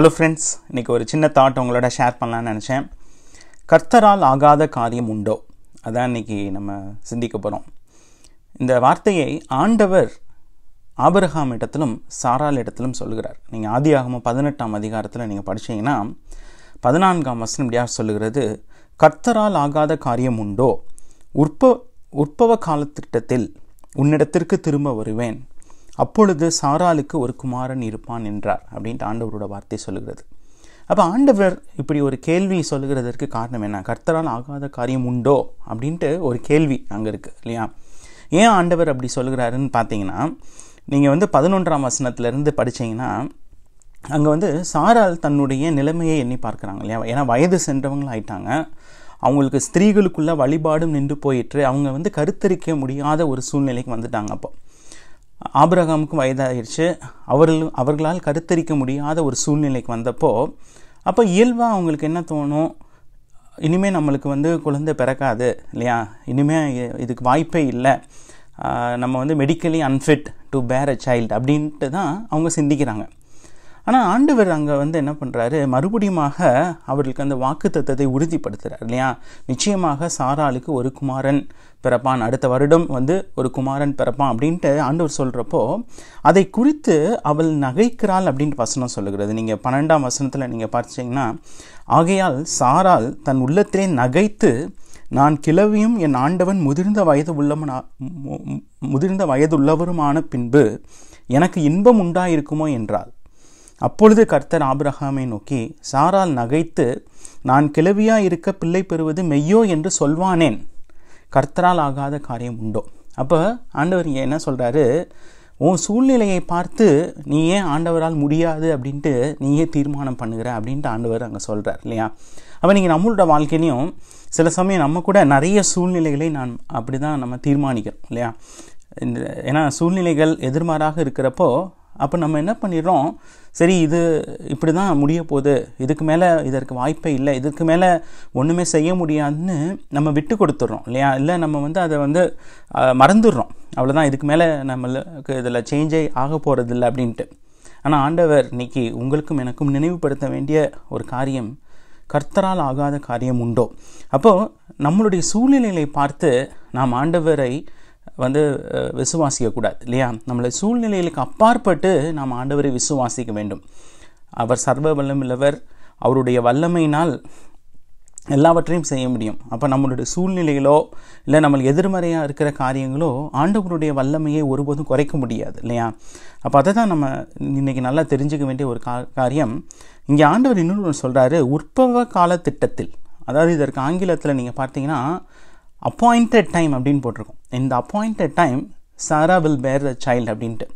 hello friends இன்றைக்கி ஒரு சின்ன தாட் உங்களோட ஷேர் பண்ணலான்னு நினச்சேன் கர்த்தரால் ஆகாத காரியம் உண்டோ அதான் இன்றைக்கி நம்ம சிந்திக்க போகிறோம் இந்த வார்த்தையை ஆண்டவர் ஆபரகாம் இடத்திலும் சாரால் இடத்திலும் சொல்கிறார் நீங்கள் ஆதி ஆகமோ பதினெட்டாம் அதிகாரத்தில் நீங்கள் படித்தீங்கன்னா பதினான்காம் வசனம் இப்படியாக சொல்லுகிறது கர்த்தரால் ஆகாத காரியம் உண்டோ உற்ப உற்பவ காலத்திட்டத்தில் உன்னிடத்திற்கு திரும்ப வருவேன் அப்பொழுது சாராளுக்கு ஒரு குமாரன் இருப்பான் என்றார் அப்படின்ட்டு ஆண்டவரோட வார்த்தை சொல்லுகிறது அப்போ ஆண்டவர் இப்படி ஒரு கேள்வி சொல்லுகிறதற்கு காரணம் என்ன கர்த்தரால் ஆகாத காரியம் உண்டோ அப்படின்ட்டு ஒரு கேள்வி அங்கே இருக்குது இல்லையா ஏன் ஆண்டவர் அப்படி சொல்லுகிறாருன்னு பார்த்தீங்கன்னா நீங்கள் வந்து பதினொன்றாம் வசனத்துலேருந்து படித்தீங்கன்னா அங்கே வந்து சாரால் தன்னுடைய நிலைமையை எண்ணி பார்க்குறாங்க இல்லையா ஏன்னா வயது சென்றவங்களும் ஆயிட்டாங்க அவங்களுக்கு ஸ்திரீகளுக்குள்ள வழிபாடும் நின்று போயிட்டு அவங்க வந்து கருத்தரிக்க முடியாத ஒரு சூழ்நிலைக்கு வந்துட்டாங்க அப்போ ஆபிரகாமுக்கும் வயதாகிடுச்சு அவர்கள் அவர்களால் கருத்தரிக்க முடியாத ஒரு சூழ்நிலைக்கு வந்தப்போ அப்போ இயல்பாக அவங்களுக்கு என்ன தோணும் இனிமேல் நம்மளுக்கு வந்து குழந்தை பிறக்காது இல்லையா இனிமேல் இதுக்கு வாய்ப்பே இல்லை நம்ம வந்து மெடிக்கலி அன்ஃபிட் டு பேர் அ சைல்டு அப்படின்ட்டு தான் அவங்க சிந்திக்கிறாங்க ஆனால் ஆண்டவர் அங்கே வந்து என்ன பண்ணுறாரு மறுபடியுமாக அவர்களுக்கு அந்த வாக்கு தத்துவத்தை உறுதிப்படுத்துகிறார் இல்லையா நிச்சயமாக சாராளுக்கு ஒரு குமாரன் பிறப்பான் அடுத்த வருடம் வந்து ஒரு குமாரன் பிறப்பான் அப்படின்ட்டு ஆண்டவர் சொல்கிறப்போ அதை குறித்து அவள் நகைக்கிறாள் அப்படின்ட்டு வசனம் சொல்லுகிறது நீங்கள் பன்னெண்டாம் வசனத்தில் நீங்கள் பார்த்தீங்கன்னா ஆகையால் சாரால் தன் உள்ளத்திலே நகைத்து நான் கிழவியும் என் ஆண்டவன் முதிர்ந்த வயது உள்ளவனா முதிர்ந்த வயதுள்ளவருமான பின்பு எனக்கு இன்பம் உண்டாயிருக்குமோ என்றாள் அப்பொழுது கர்த்தர் ஆபிரஹாமை நோக்கி சாரால் நகைத்து நான் கிளவியாக இருக்க பிள்ளை பெறுவது மெய்யோ என்று சொல்வானேன் கர்த்தரால் ஆகாத காரியம் உண்டோ அப்போ ஆண்டவர் இங்கே என்ன சொல்கிறாரு உன் சூழ்நிலையை பார்த்து நீ ஏன் ஆண்டவரால் முடியாது அப்படின்ட்டு நீயே தீர்மானம் பண்ணுகிற அப்படின்ட்டு ஆண்டவர் அங்கே சொல்கிறார் இல்லையா அப்போ நீங்கள் நம்மளோட வாழ்க்கையிலையும் சில சமயம் நம்ம கூட நிறைய சூழ்நிலைகளை நான் அப்படி தான் நம்ம தீர்மானிக்கிறோம் இல்லையா இந்த ஏன்னா சூழ்நிலைகள் எதிர்மாறாக இருக்கிறப்போ அப்போ நம்ம என்ன பண்ணிடுறோம் சரி இது இப்படி தான் முடிய போகுது இதுக்கு மேலே இதற்கு வாய்ப்பே இல்லை இதுக்கு மேலே ஒன்றுமே செய்ய முடியாதுன்னு நம்ம விட்டு கொடுத்துட்றோம் இல்லையா இல்லை நம்ம வந்து அதை வந்து மறந்துடுறோம் அவ்வளோதான் இதுக்கு மேலே நம்மளுக்கு இதில் சேஞ்சே ஆக போகிறது இல்லை அப்படின்ட்டு ஆனால் ஆண்டவர் இன்னைக்கு உங்களுக்கும் எனக்கும் நினைவுபடுத்த வேண்டிய ஒரு காரியம் கர்த்தரால் ஆகாத காரியம் உண்டோ அப்போது நம்மளுடைய சூழ்நிலையை பார்த்து நாம் ஆண்டவரை வந்து விசுவாசிக்கக்கூடாது இல்லையா நம்மளை சூழ்நிலைகளுக்கு அப்பாற்பட்டு நாம் ஆண்டவரை விசுவாசிக்க வேண்டும் அவர் சர்வ இல்லவர் அவருடைய வல்லமையினால் எல்லாவற்றையும் செய்ய முடியும் அப்போ நம்மளுடைய சூழ்நிலைகளோ இல்லை நம்மளுக்கு எதிர்மறையாக இருக்கிற காரியங்களோ ஆண்டவருடைய வல்லமையை ஒருபோதும் குறைக்க முடியாது இல்லையா அப்போ அதை தான் நம்ம இன்றைக்கி நல்லா தெரிஞ்சுக்க வேண்டிய ஒரு கா காரியம் இங்கே ஆண்டவர் இன்னொன்று சொல்கிறாரு உற்பவ கால திட்டத்தில் அதாவது இதற்கு ஆங்கிலத்தில் நீங்கள் பார்த்தீங்கன்னா அப்பாயிண்டட் டைம் அப்படின்னு போட்டிருக்கோம் இந்த அப்பாயிண்டட் டைம் சாரா வில் பேர் த சைல்டு அப்படின்ட்டு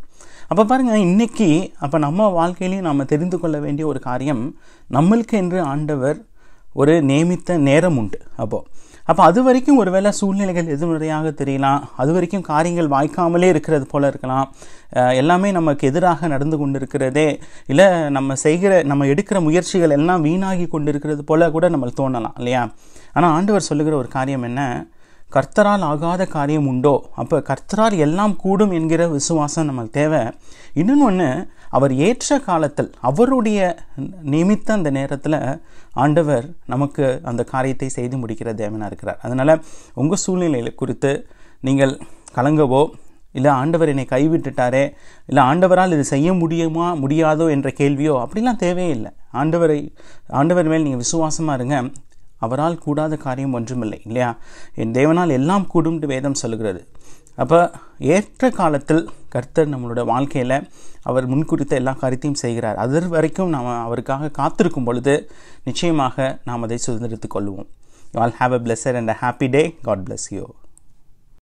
அப்போ பாருங்கள் இன்றைக்கி அப்போ நம்ம வாழ்க்கையிலையும் நம்ம தெரிந்து கொள்ள வேண்டிய ஒரு காரியம் நம்மளுக்கு என்று ஆண்டவர் ஒரு நியமித்த நேரம் உண்டு அப்போது அப்போ அது வரைக்கும் ஒருவேளை சூழ்நிலைகள் எதிர்மறையாக தெரியலாம் அது வரைக்கும் காரியங்கள் வாய்க்காமலே இருக்கிறது போல இருக்கலாம் எல்லாமே நமக்கு எதிராக நடந்து கொண்டிருக்கிறதே இல்லை நம்ம செய்கிற நம்ம எடுக்கிற முயற்சிகள் எல்லாம் வீணாகி கொண்டிருக்கிறது போல கூட நம்மளுக்கு தோணலாம் இல்லையா ஆனால் ஆண்டவர் சொல்லுகிற ஒரு காரியம் என்ன கர்த்தரால் ஆகாத காரியம் உண்டோ அப்போ கர்த்தரால் எல்லாம் கூடும் என்கிற விசுவாசம் நமக்கு தேவை இன்னொன்று அவர் ஏற்ற காலத்தில் அவருடைய நிமித்த அந்த நேரத்தில் ஆண்டவர் நமக்கு அந்த காரியத்தை செய்து முடிக்கிற தேவனாக இருக்கிறார் அதனால் உங்கள் சூழ்நிலையில் குறித்து நீங்கள் கலங்கவோ இல்லை ஆண்டவர் என்னை கைவிட்டுட்டாரே இல்லை ஆண்டவரால் இது செய்ய முடியுமா முடியாதோ என்ற கேள்வியோ அப்படிலாம் தேவையே இல்லை ஆண்டவரை ஆண்டவர் மேல் நீங்கள் விசுவாசமாக இருங்க அவரால் கூடாத காரியம் ஒன்றுமில்லை இல்லையா என் தேவனால் எல்லாம் கூடும் வேதம் சொல்கிறது அப்போ ஏற்ற காலத்தில் கர்த்தர் நம்மளோட வாழ்க்கையில் அவர் முன்குறித்த எல்லா காரியத்தையும் செய்கிறார் அது வரைக்கும் நாம் அவருக்காக காத்திருக்கும் பொழுது நிச்சயமாக நாம் அதை சுதந்திரத்துக் கொள்வோம் you all have a pleasure and a happy day God bless you